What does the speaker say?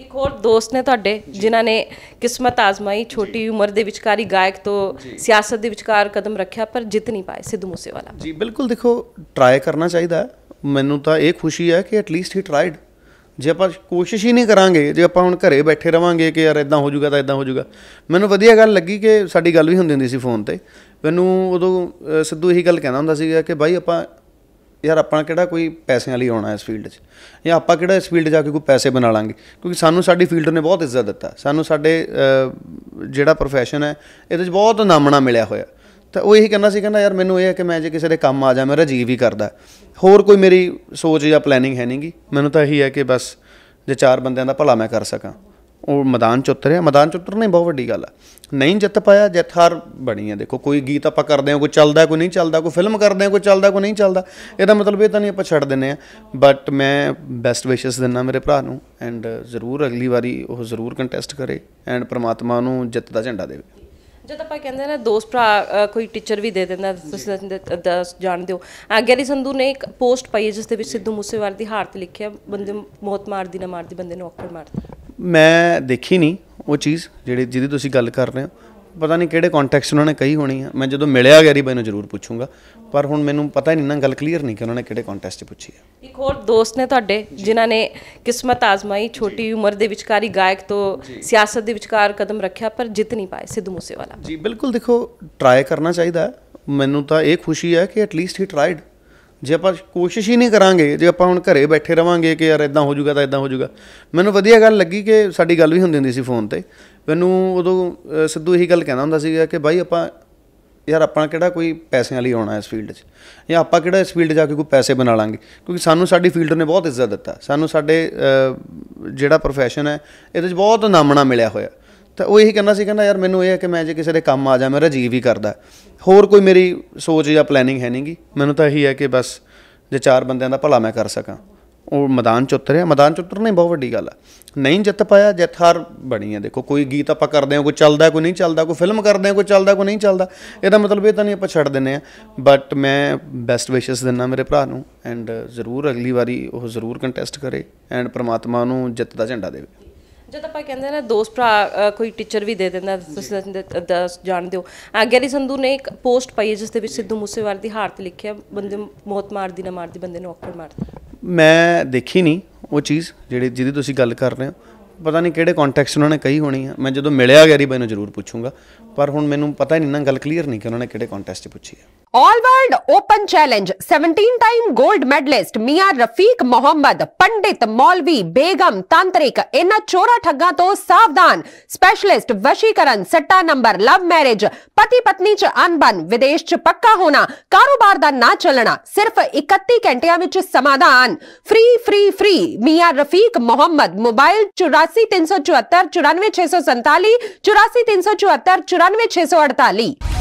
ਇੱਕ ਹੋਰ ਦੋਸਤ ਨੇ ਤੁਹਾਡੇ ਜਿਨ੍ਹਾਂ ਨੇ ਕਿਸਮਤ ਆਜ਼ਮਾਈ ਛੋਟੀ ਉਮਰ ਦੇ ਵਿਚਕਾਰੀ ਗਾਇਕ ਤੋਂ ਸਿਆਸਤ ਦੇ ਵਿਚਕਾਰ ਕਦਮ ਰੱਖਿਆ ਪਰ ਜਿੱਤ ਨਹੀਂ ਪਾਏ ਸਿੱਧੂ ਮੂਸੇਵਾਲਾ ਜੀ ਬਿਲਕੁਲ ਦੇਖੋ ਟਰਾਈ ਕਰਨਾ ਚਾਹੀਦਾ ਮੈਨੂੰ ਤਾਂ ਇਹ ਖੁਸ਼ੀ ਹੈ ਕਿ ਐਟਲੀਸਟ ਹੀ ਟਰਾਈਡ ਜੇ ਆਪਾਂ ਕੋਸ਼ਿਸ਼ ਹੀ ਨਹੀਂ ਕਰਾਂਗੇ ਜੇ ਆਪਾਂ ਹੁਣ ਘਰੇ ਬੈਠੇ ਰਵਾਂਗੇ ਕਿ ਯਾਰ ਇਦਾਂ ਹੋ ਜਾਊਗਾ ਤਾਂ ਇਦਾਂ ਹੋ ਜਾਊਗਾ ਮੈਨੂੰ ਵਧੀਆ ਗੱਲ ਲੱਗੀ ਕਿ ਸਾਡੀ ਗੱਲ ਵੀ ਹੁੰਦੀ ਹੁੰਦੀ ਸੀ ਫੋਨ ਤੇ ਮੈਨੂੰ ਉਦੋਂ ਸਿੱਧੂ ਇਹੀ ਗੱਲ ਕਹਿੰਦਾ ਹੁੰਦਾ ਸੀਗਾ ਕਿ ਭਾਈ ਆਪਾਂ ਯਾਰ ਆਪਾਂ ਕਿਹੜਾ ਕੋਈ ਪੈਸਿਆਂ ਲਈ ਆਉਣਾ ਇਸ ਫੀਲਡ 'ਚ ਜਾਂ ਆਪਾਂ ਕਿਹੜਾ ਇਸ ਫੀਲਡ ਜਾ ਕੇ ਕੋਈ ਪੈਸੇ ਬਣਾ ਲਾਂਗੇ ਕਿਉਂਕਿ ਸਾਨੂੰ ਸਾਡੀ ਫੀਲਡ ਨੇ ਬਹੁਤ ਇੱਜ਼ਤ ਦਿੱਤਾ ਸਾਨੂੰ ਸਾਡੇ ਜਿਹੜਾ ਪ੍ਰੋਫੈਸ਼ਨ ਹੈ ਇਹਦੇ 'ਚ ਬਹੁਤ ਨਾਮਣਾ ਮਿਲਿਆ ਹੋਇਆ ਤਾਂ ਉਹ ਇਹੀ ਕਹਿੰਦਾ ਸੀ ਕਹਿੰਦਾ ਯਾਰ ਮੈਨੂੰ ਇਹ ਹੈ ਕਿ ਮੈਂ ਜੇ ਕਿਸੇ ਦੇ ਕੰਮ ਆ ਜਾ ਮੇਰਾ ਜੀਵ ਹੀ ਕਰਦਾ ਹੋਰ ਕੋਈ ਮੇਰੀ ਸੋਚ ਜਾਂ ਪਲੈਨਿੰਗ ਹੈ ਨਹੀਂਗੀ ਮੈਨੂੰ ਤਾਂ ਇਹੀ ਹੈ ਕਿ ਬਸ ਜੇ ਚਾਰ ਬੰਦਿਆਂ ਦਾ ਭਲਾ ਮੈਂ ਕਰ ਸਕਾਂ ਉਹ ਮੈਦਾਨ ਚ ਉਤਰਿਆ ਮੈਦਾਨ ਚ ਉਤਰਨਾ ਹੀ ਬਹੁਤ ਵੱਡੀ ਗੱਲ ਆ ਨਹੀਂ ਜਿੱਤ ਪਾਇਆ ਹਾਰ ਬਣੀ ਆ ਦੇਖੋ ਕੋਈ ਗੀਤ ਆਪਾਂ ਕਰਦੇ ਆ ਕੋਈ ਚੱਲਦਾ ਕੋਈ ਨਹੀਂ ਚੱਲਦਾ ਕੋਈ ਫਿਲਮ ਕਰਦੇ ਆ ਕੋਈ ਚੱਲਦਾ ਕੋਈ ਨਹੀਂ ਚੱਲਦਾ ਇਹਦਾ ਮਤਲਬ ਇਹ ਤਾਂ ਨਹੀਂ ਆਪਾਂ ਛੱਡ ਦਿੰਨੇ ਆ ਬਟ ਮੈਂ ਬੈਸਟ ਵਿਸ਼ੇਸ ਦਿੰਨਾ ਮੇਰੇ ਭਰਾ ਨੂੰ ਐਂਡ ਜ਼ਰੂਰ ਅਗਲੀ ਵਾਰੀ ਉਹ ਜ਼ਰੂਰ ਕੰਟੈਸਟ ਕਰੇ ਐਂਡ ਪ੍ਰਮਾਤਮਾ ਨੂੰ ਜਿੱਤ ਦਾ ਝੰਡਾ ਦੇਵੇ ਜਦ ਆਪਾਂ ਕਹਿੰਦੇ ਨੇ ਦੋਸਤ ਭਰਾ ਕੋਈ ਟੀਚਰ ਵੀ ਦੇ ਦਿੰਦਾ ਤੁਸੀਂ ਜਾਣਦੇ ਹੋ ਗੈਰੀ ਸੰਧੂ ਨੇ ਇੱਕ ਪੋਸਟ ਪਾਈ ਜਿਸ ਦੇ ਵਿੱਚ ਸਿੱਧੂ ਮੂਸੇਵਾਲ ਦੀ ਹਾਰਤ ਲਿਖਿਆ ਬੰਦੇ ਮੌਤ ਮਾਰਦੀ ਨਾ ਮਾਰਦੀ ਬੰਦੇ ਨੂੰ ਔਕੜ ਮਾਰਦੀ ਮੈਂ ਦੇਖੀ ਨਹੀਂ ਉਹ ਚੀਜ਼ ਜਿਹੜੀ ਜਿਹਦੀ ਤੁਸੀਂ ਗੱਲ ਕਰ ਰਹੇ ਹੋ ਪਤਾ ਨਹੀਂ ਕਿਹੜੇ ਕੰਟੈਕਸਟ ਉਹਨਾਂ ਨੇ ਕਹੀ ਹੋਣੀ ਹੈ ਮੈਂ ਜਦੋਂ ਮਿਲਿਆ ਗੈਰੀ ਬਾਈ ਨੂੰ ਜ਼ਰੂਰ ਪੁੱਛੂੰਗਾ ਪਰ ਹੁਣ ਮੈਨੂੰ ਪਤਾ ਨਹੀਂ ਨਾ ਗੱਲ ਕਲੀਅਰ ਨਹੀਂ ਕਿ ਉਹਨਾਂ ਨੇ ਕਿਹੜੇ ਕੰਟੈਸਟ 'ਚ ਪੁੱਛੀ ਹੈ ਇੱਕ ਹੋਰ ਦੋਸਤ ਨੇ ਤੁਹਾਡੇ ਜਿਨ੍ਹਾਂ ਨੇ ਕਿਸਮਤ ਆਜ਼ਮਾਈ ਛੋਟੀ ਉਮਰ ਦੇ ਵਿਚਕਾਰੀ ਗਾਇਕ ਤੋਂ ਸਿਆਸਤ ਦੇ ਵਿਚਕਾਰ ਕਦਮ ਰੱਖਿਆ ਪਰ ਜਿੱਤ ਨਹੀਂ ਪਾਏ ਸਿੱਧੂ ਮੂਸੇਵਾਲਾ ਜੀ ਬਿਲਕੁਲ ਦੇਖੋ ਟਰਾਈ ਕਰਨਾ ਚਾਹੀਦਾ ਮੈਨੂੰ ਤਾਂ ਇਹ ਖੁਸ਼ੀ ਹੈ ਕਿ ਐਟਲੀਸਟ ਹੀ ਟਰਾਈਡ ਜੇ ਆਪਾਂ ਕੋਸ਼ਿਸ਼ ਹੀ ਨਹੀਂ ਕਰਾਂਗੇ ਜੇ ਆਪਾਂ ਹੁਣ ਘਰੇ ਬੈਠੇ ਰਵਾਂਗੇ ਕਿ ਯਾਰ ਇਦਾਂ ਹੋ ਜਾਊਗਾ ਤਾਂ ਇਦਾਂ ਹੋ ਜਾਊਗਾ ਮੈਨੂੰ ਵਧੀਆ ਗੱਲ ਲੱਗੀ ਕਿ ਸਾਡੀ ਗੱਲ ਵੀ ਹੁੰਦੀ ਹੁੰਦੀ ਸੀ ਫੋਨ ਤੇ ਮੈਨੂੰ ਉਦੋਂ ਸਿੱਧੂ ਇਹੀ ਗੱਲ ਕਹਿੰਦਾ ਹੁੰਦਾ ਸੀਗਾ ਕਿ ਬਾਈ ਆਪਾਂ ਯਾਰ ਆਪਾਂ ਕਿਹੜਾ ਕੋਈ ਪੈਸਿਆਂ ਲਈ ਆਉਣਾ ਇਸ ਫੀਲਡ 'ਚ ਜਾਂ ਆਪਾਂ ਕਿਹੜਾ ਇਸ ਫੀਲਡ ਜਾ ਕੇ ਕੋਈ ਪੈਸੇ ਬਣਾ ਲਾਂਗੇ ਕਿਉਂਕਿ ਸਾਨੂੰ ਸਾਡੀ ਫੀਲਡ ਨੇ ਬਹੁਤ ਇੱਜ਼ਤ ਦਿੱਤਾ ਸਾਨੂੰ ਸਾਡੇ ਜਿਹੜਾ profession ਹੈ ਇਹਦੇ 'ਚ ਬਹੁਤ ਨਾਮਣਾ ਮਿਲਿਆ ਹੋਇਆ ਤਾਂ ਉਹ ਇਹੀ ਕਹਿੰਦਾ ਸੀ ਕਹਿੰਦਾ ਯਾਰ ਮੈਨੂੰ ਇਹ ਹੈ ਕਿ ਮੈਂ ਜੇ ਕਿਸੇ ਦੇ ਕੰਮ ਆ ਜਾ ਮੇਰਾ ਜੀਵ ਹੀ ਕਰਦਾ ਹੋਰ ਕੋਈ ਮੇਰੀ ਸੋਚ ਜਾਂ ਪਲੈਨਿੰਗ ਹੈ ਨਹੀਂਗੀ ਮੈਨੂੰ ਤਾਂ ਇਹੀ ਹੈ ਕਿ ਬਸ ਜੇ ਚਾਰ ਬੰਦਿਆਂ ਦਾ ਭਲਾ ਮੈਂ ਕਰ ਸਕਾਂ ਉਹ ਮੈਦਾਨ ਚ ਉਤਰਿਆ ਮੈਦਾਨ ਚ ਉਤਰਨਾ ਹੀ ਬਹੁਤ ਵੱਡੀ ਗੱਲ ਹੈ ਨਹੀਂ ਜਿੱਤ ਪਾਇਆ ਜਿੱਤ ਹਾਰ ਬਣੀ ਹੈ ਦੇਖੋ ਕੋਈ ਗੀਤ ਆਪਾਂ ਕਰਦੇ ਹਾਂ ਕੋਈ ਚੱਲਦਾ ਕੋਈ ਨਹੀਂ ਚੱਲਦਾ ਕੋਈ ਫਿਲਮ ਕਰਦੇ ਹਾਂ ਕੋਈ ਚੱਲਦਾ ਕੋਈ ਨਹੀਂ ਚੱਲਦਾ ਇਹਦਾ ਮਤਲਬ ਇਹ ਤਾਂ ਨਹੀਂ ਆਪਾਂ ਛੱਡ ਦਿੰਨੇ ਆ ਬਟ ਮੈਂ ਬੈਸਟ ਵਿਸ਼ੇਸ ਦਿੰਨਾ ਮੇਰੇ ਭਰਾ ਨੂੰ ਐਂਡ ਜ਼ਰੂਰ ਅਗਲੀ ਵਾਰੀ ਉਹ ਜ਼ਰੂਰ ਕੰਟੈਸਟ ਕਰੇ ਐਂਡ ਪ੍ਰਮਾਤਮਾ ਨੂੰ ਜਿੱਤ ਦਾ ਝੰਡਾ ਦੇਵੇ ਜਦ ਆਪਾਂ ਕਹਿੰਦੇ ਨਾ ਦੋਸਤ ਭਰਾ ਕੋਈ ਟੀਚਰ ਵੀ ਦੇ ਦਿੰਦਾ ਤੁਸੀਂ ਜਾਣਦੇ ਹੋ ਗੈਰੀ ਸੰਧੂ ਨੇ ਇੱਕ ਪੋਸਟ ਪਾਈ ਜਿਸ ਦੇ ਵਿੱਚ ਸਿੱਧੂ ਮੂਸੇਵਾਲ ਦੀ ਹਾਰਤ ਲਿਖਿਆ ਬੰਦੇ ਮੌਤ ਮਾਰਦੀ ਨਾ ਮਾਰਦੀ ਬੰਦੇ ਨੂੰ ਔਕੜ ਮਾਰਦੀ ਮੈਂ ਦੇਖੀ ਨਹੀਂ ਉਹ ਚੀਜ਼ ਜਿਹੜੀ ਜਿਹਦੀ ਤੁਸੀਂ ਗੱਲ ਕਰ ਰਹੇ ਹੋ ਪਤਾ ਨਹੀਂ ਕਿਹੜੇ ਕੰਟੈਕਸਟ ਉਹਨਾਂ ਨੇ ਕਹੀ ਹੋਣੀ ਆ ਮੈਂ ਜਦੋਂ ਮਿਲਿਆ ਗਿਆਰੀ ਬਾਈ ਨੂੰ ਜ਼ਰੂਰ ਪੁੱਛੂੰਗਾ ਪਰ ਹੁਣ ਮੈਨੂੰ ਪਤਾ ਨਹੀਂ ਨਾ ਗੱਲ ਕਲੀਅਰ ਨਹੀਂ ਕਿ ਉਹਨਾਂ ਨੇ ਕਿਹੜੇ ਕੰਟੈਸਟ 'ਚ ਪੁੱਛੀ ਹੈ all world open challenge 17 time gold medallist Miyan Rafiq Muhammad ਪੰਡਿਤ ਮੌਲਵੀ ਬੇਗਮ ਤਾਂਤਰਿਕ ਇਹਨਾਂ ਚੋਰਾ ਠੱਗਾ ਤੋਂ ਸਾਵਧਾਨ ਸਪੈਸ਼ਲਿਸਟ ਵਸ਼ੀਕਰਨ ਸੱਟਾ ਨੰਬਰ ਲਵ ਮੈਰਿਜ ਪਤੀ ਪਤਨੀ ਚ ਅਨਬਨ ਵਿਦੇਸ਼ ਚ ਪੱਕਾ ਹੋਣਾ ਕਾਰੋਬਾਰ ਦਾ ਨਾ ਚੱਲਣਾ ਸਿਰਫ 31 ਘੰਟਿਆਂ ਵਿੱਚ ਸਮਾਧਾਨ free free free Miyan Rafiq Muhammad mobile 8434474947 84374 99648